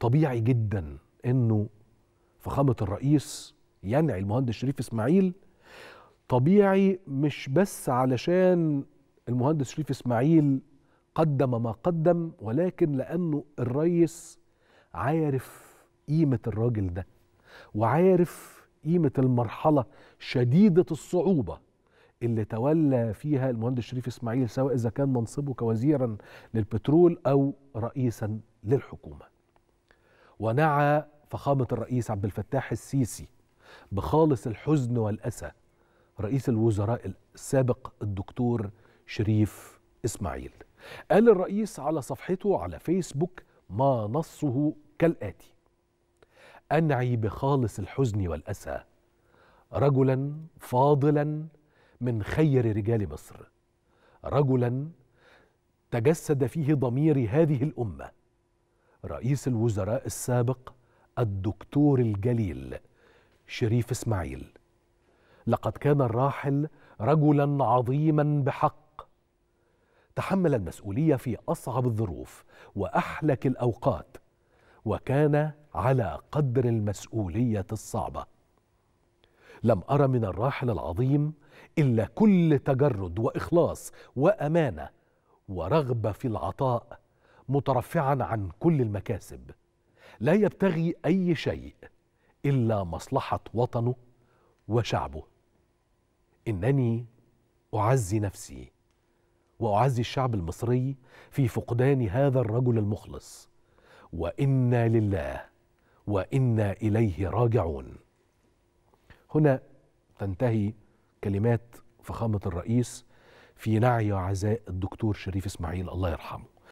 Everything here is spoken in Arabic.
طبيعي جدا انه فخامه الرئيس ينعي المهندس شريف اسماعيل طبيعي مش بس علشان المهندس شريف اسماعيل قدم ما قدم ولكن لانه الريس عارف قيمه الراجل ده وعارف قيمه المرحله شديده الصعوبه اللي تولى فيها المهندس شريف اسماعيل سواء اذا كان منصبه كوزيرا للبترول او رئيسا للحكومه ونعى فخامة الرئيس عبد الفتاح السيسي بخالص الحزن والأسى رئيس الوزراء السابق الدكتور شريف إسماعيل قال الرئيس على صفحته على فيسبوك ما نصه كالآتي أنعي بخالص الحزن والأسى رجلا فاضلا من خير رجال مصر رجلا تجسد فيه ضمير هذه الامه رئيس الوزراء السابق الدكتور الجليل شريف اسماعيل لقد كان الراحل رجلا عظيما بحق تحمل المسؤوليه في اصعب الظروف واحلك الاوقات وكان على قدر المسؤوليه الصعبه لم ارى من الراحل العظيم الا كل تجرد واخلاص وامانه ورغبه في العطاء مترفعا عن كل المكاسب لا يبتغي اي شيء الا مصلحه وطنه وشعبه انني اعزي نفسي واعزي الشعب المصري في فقدان هذا الرجل المخلص وانا لله وانا اليه راجعون هنا تنتهي كلمات فخامه الرئيس في نعي وعزاء الدكتور شريف اسماعيل الله يرحمه